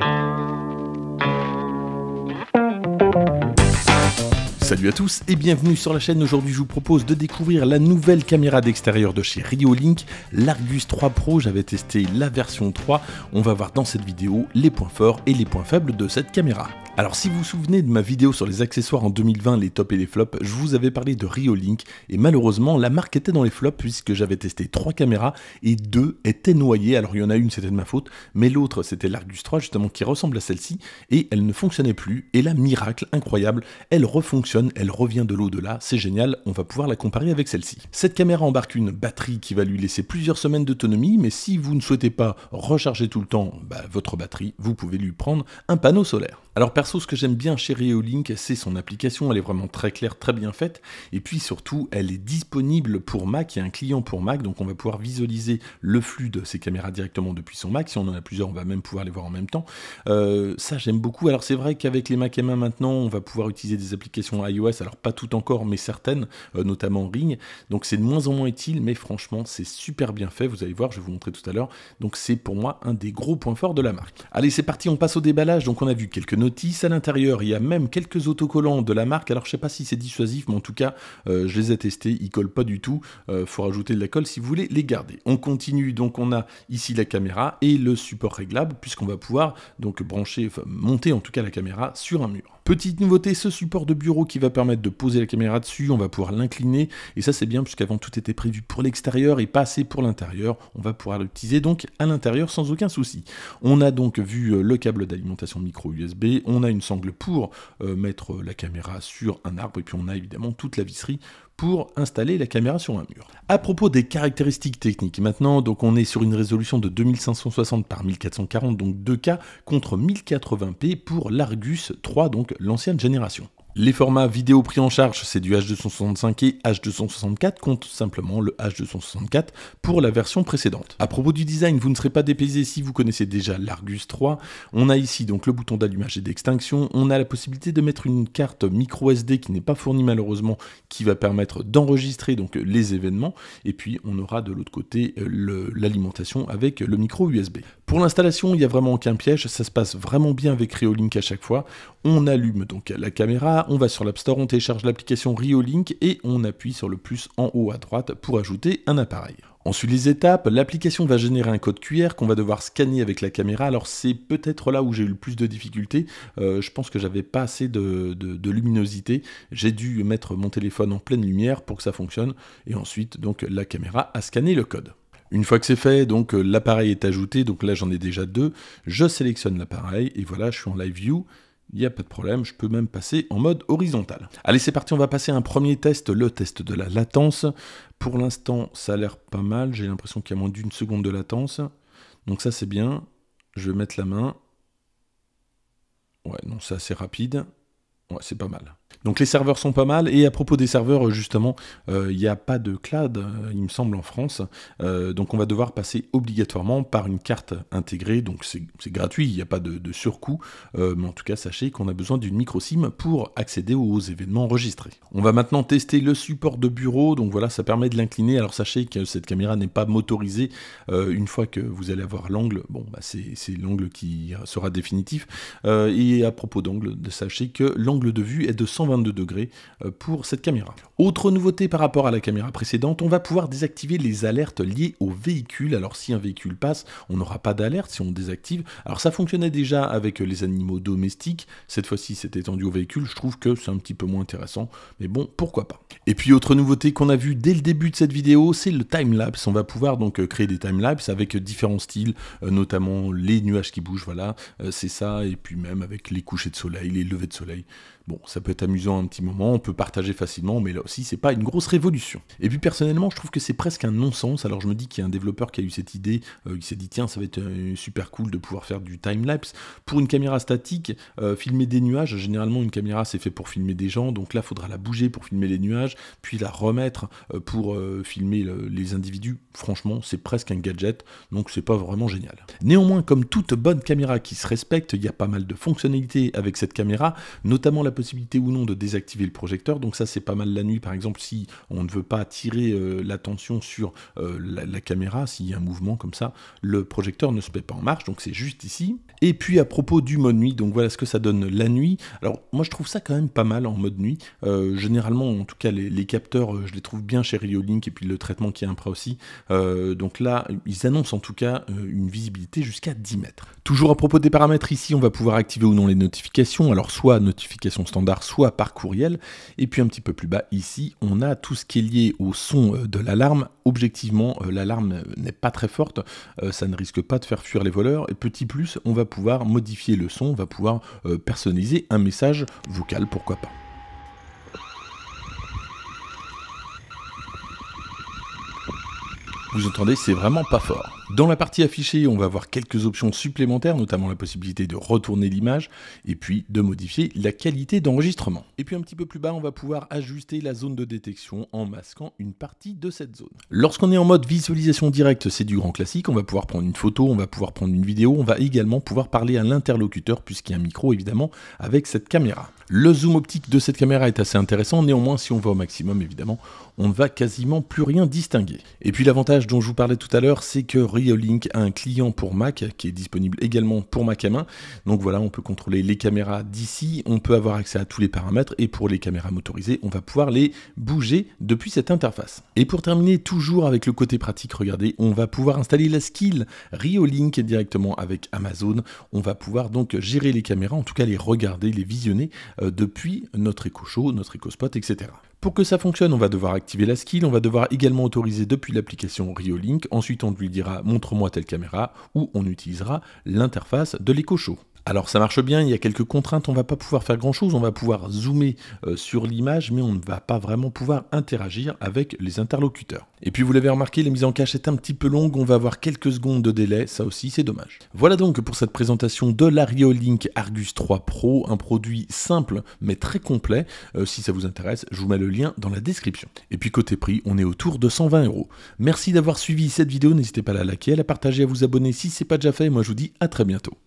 Bye. Salut à tous et bienvenue sur la chaîne. Aujourd'hui, je vous propose de découvrir la nouvelle caméra d'extérieur de chez Link, l'Argus 3 Pro. J'avais testé la version 3. On va voir dans cette vidéo les points forts et les points faibles de cette caméra. Alors si vous vous souvenez de ma vidéo sur les accessoires en 2020, les tops et les flops, je vous avais parlé de Link et malheureusement la marque était dans les flops puisque j'avais testé 3 caméras et 2 étaient noyées. Alors il y en a une c'était de ma faute, mais l'autre c'était l'Argus 3 justement qui ressemble à celle-ci et elle ne fonctionnait plus et là miracle incroyable, elle refonctionne elle revient de l'au-delà, c'est génial, on va pouvoir la comparer avec celle-ci. Cette caméra embarque une batterie qui va lui laisser plusieurs semaines d'autonomie, mais si vous ne souhaitez pas recharger tout le temps bah, votre batterie, vous pouvez lui prendre un panneau solaire. Alors perso, ce que j'aime bien chez Reolink, c'est son application, elle est vraiment très claire, très bien faite, et puis surtout, elle est disponible pour Mac, il y a un client pour Mac, donc on va pouvoir visualiser le flux de ces caméras directement depuis son Mac, si on en a plusieurs, on va même pouvoir les voir en même temps. Euh, ça, j'aime beaucoup, alors c'est vrai qu'avec les Mac M1 maintenant, on va pouvoir utiliser des applications iOS, alors pas tout encore, mais certaines, euh, notamment Ring. Donc c'est de moins en moins utile, mais franchement, c'est super bien fait. Vous allez voir, je vais vous montrer tout à l'heure. Donc c'est pour moi un des gros points forts de la marque. Allez, c'est parti, on passe au déballage. Donc on a vu quelques notices à l'intérieur. Il y a même quelques autocollants de la marque. Alors je sais pas si c'est dissuasif, mais en tout cas, euh, je les ai testés. Ils collent pas du tout. Euh, faut rajouter de la colle si vous voulez les garder. On continue. Donc on a ici la caméra et le support réglable puisqu'on va pouvoir donc brancher, monter en tout cas la caméra sur un mur. Petite nouveauté, ce support de bureau qui va permettre de poser la caméra dessus, on va pouvoir l'incliner, et ça c'est bien puisqu'avant tout était prévu pour l'extérieur et pas assez pour l'intérieur, on va pouvoir l'utiliser donc à l'intérieur sans aucun souci. On a donc vu euh, le câble d'alimentation micro USB, on a une sangle pour euh, mettre euh, la caméra sur un arbre, et puis on a évidemment toute la visserie pour installer la caméra sur un mur. À propos des caractéristiques techniques, maintenant donc on est sur une résolution de 2560 par 1440 donc 2K contre 1080p pour l'Argus 3 donc l'ancienne génération. Les formats vidéo pris en charge, c'est du H265 et H264 compte simplement le H264 pour la version précédente. A propos du design, vous ne serez pas dépaysé si vous connaissez déjà l'Argus 3. On a ici donc le bouton d'allumage et d'extinction, on a la possibilité de mettre une carte micro SD qui n'est pas fournie malheureusement qui va permettre d'enregistrer donc les événements et puis on aura de l'autre côté euh, l'alimentation avec le micro USB. Pour l'installation, il n'y a vraiment aucun piège, ça se passe vraiment bien avec Reolink à chaque fois. On allume donc la caméra on va sur l'App Store, on télécharge l'application RioLink et on appuie sur le plus en haut à droite pour ajouter un appareil. Ensuite les étapes, l'application va générer un code QR qu'on va devoir scanner avec la caméra. Alors c'est peut-être là où j'ai eu le plus de difficultés. Euh, je pense que j'avais pas assez de, luminosité. J'ai dû mettre mon téléphone en pleine lumière pour que ça fonctionne. Et ensuite donc la caméra a scanné le code. Une fois que c'est fait, donc euh, l'appareil est ajouté, donc là j'en ai déjà deux, je sélectionne l'appareil et voilà, je suis en live view il n'y a pas de problème, je peux même passer en mode horizontal. Allez, c'est parti, on va passer un premier test, le test de la latence. Pour l'instant, ça a l'air pas mal, j'ai l'impression qu'il y a moins d'une seconde de latence. Donc ça, c'est bien. Je vais mettre la main. Ouais, non, c'est assez rapide. Ouais, c'est pas mal. Donc les serveurs sont pas mal. Et à propos des serveurs, euh, justement, euh, il n'y a pas de cloud, euh, il me semble, en France. donc on va devoir passer obligatoirement par une carte intégrée. Donc c'est gratuit, il n'y a pas de, surcoût. mais en tout cas, sachez qu'on a besoin d'une micro-SIM pour accéder aux événements enregistrés. On va maintenant tester le support de bureau. Donc voilà, ça permet de l'incliner. Alors sachez que cette caméra n'est pas motorisée. une fois que vous allez avoir l'angle, bon, bah, c'est l'angle qui sera définitif. et à propos d'angle, sachez que l'angle de vue est de 120 degrés euh, pour cette caméra. Autre nouveauté par rapport à la caméra précédente, on va pouvoir désactiver les alertes liées au véhicule. Alors si un véhicule passe, on n'aura pas d'alerte si on désactive. Alors ça fonctionnait déjà avec les animaux domestiques, cette fois-ci c'est étendu au véhicule, je trouve que c'est un petit peu moins intéressant, mais bon, pourquoi pas. Et puis autre nouveauté qu'on a vu dès le début de cette vidéo, c'est le time-lapse. On va pouvoir donc euh, créer des time avec euh, différents styles, notamment les nuages qui bougent, voilà, c'est ça, et puis même avec les couchers de soleil, les levées de soleil. Bon, ça peut être amusant un petit moment, on peut partager facilement, mais là aussi, c'est pas une grosse révolution. Et puis personnellement, je trouve que c'est presque un non-sens. Alors je me dis qu'il y a un développeur qui a eu cette idée, euh, il s'est dit tiens, ça va être euh, super cool de pouvoir faire du time-lapse. Pour une caméra statique, euh, filmer des nuages, généralement une caméra c'est fait pour filmer des gens, donc là, faudra la bouger pour filmer les nuages, puis la remettre pour filmer les individus. Franchement, c'est presque un gadget, donc c'est pas vraiment génial. Néanmoins, comme toute bonne caméra qui se respecte, il y a pas mal de fonctionnalités avec cette caméra, notamment la possibilité ou non de désactiver le projecteur. Donc ça c'est pas mal la nuit par exemple si on ne veut pas attirer euh, l'attention sur euh, la, caméra, s'il y a un mouvement comme ça, le projecteur ne se met pas en marche, donc c'est juste ici. Et puis à propos du mode nuit, donc voilà ce que ça donne la nuit. Alors moi je trouve ça quand même pas mal en mode nuit. Euh, généralement en tout cas les, capteurs je les trouve bien chez link et puis le traitement qui est prêt aussi. donc là ils annoncent en tout cas une visibilité jusqu'à 10 mètres. Toujours à propos des paramètres ici on va pouvoir activer ou non les notifications. Alors soit notification standard, soit par courriel. Et puis un petit peu plus bas ici, on a tout ce qui est lié au son euh, de l'alarme. Objectivement, euh, l'alarme euh, n'est pas très forte, ça ne risque pas de faire fuir les voleurs. Et petit plus, on va pouvoir modifier le son, on va pouvoir personnaliser un message vocal, pourquoi pas. Vous entendez, c'est vraiment pas fort. Dans la partie affichée, on va avoir quelques options supplémentaires, notamment la possibilité de retourner l'image et puis de modifier la qualité d'enregistrement. Et puis un petit peu plus bas, on va pouvoir ajuster la zone de détection en masquant une partie de cette zone. Lorsqu'on est en mode visualisation directe, c'est du grand classique, on va pouvoir prendre une photo, on va pouvoir prendre une vidéo, on va également pouvoir parler à l'interlocuteur puisqu'il y a un micro évidemment avec cette caméra. Le zoom optique de cette caméra est assez intéressant, néanmoins si on va au maximum évidemment, on ne va quasiment plus rien distinguer. Et puis l'avantage dont je vous parlais tout à l'heure, c'est que Link à un client pour Mac qui est disponible également pour Mac à main. Donc voilà, on peut contrôler les caméras d'ici, on peut avoir accès à tous les paramètres et pour les caméras motorisées, on va pouvoir les bouger depuis cette interface. Et pour terminer, toujours avec le côté pratique, regardez, on va pouvoir installer la skill RioLink directement avec Amazon. On va pouvoir donc gérer les caméras, en tout cas les regarder, les visionner euh, depuis notre éco-show, notre éco-spot, etc. Pour que ça fonctionne, on va devoir activer la skill, on va devoir également autoriser depuis l'application RioLink, ensuite on lui dira montre-moi telle caméra, ou on utilisera l'interface de l'éco-show. Alors ça marche bien, il y a quelques contraintes, on va pas pouvoir faire grand-chose, on va pouvoir zoomer euh, sur l'image, mais on ne va pas vraiment pouvoir interagir avec les interlocuteurs. Et puis vous l'avez remarqué, la mise en cache est un petit peu longue, on va avoir quelques secondes de délai, ça aussi c'est dommage. Voilà donc pour cette présentation de l'ArioLink Argus 3 Pro, un produit simple mais très complet. Euh, si ça vous intéresse, je vous mets le lien dans la description. Et puis côté prix, on est autour de 120 euros. Merci d'avoir suivi cette vidéo, n'hésitez pas à la liker, à la partager, à vous abonner si c'est pas déjà fait, moi je vous dis à très bientôt.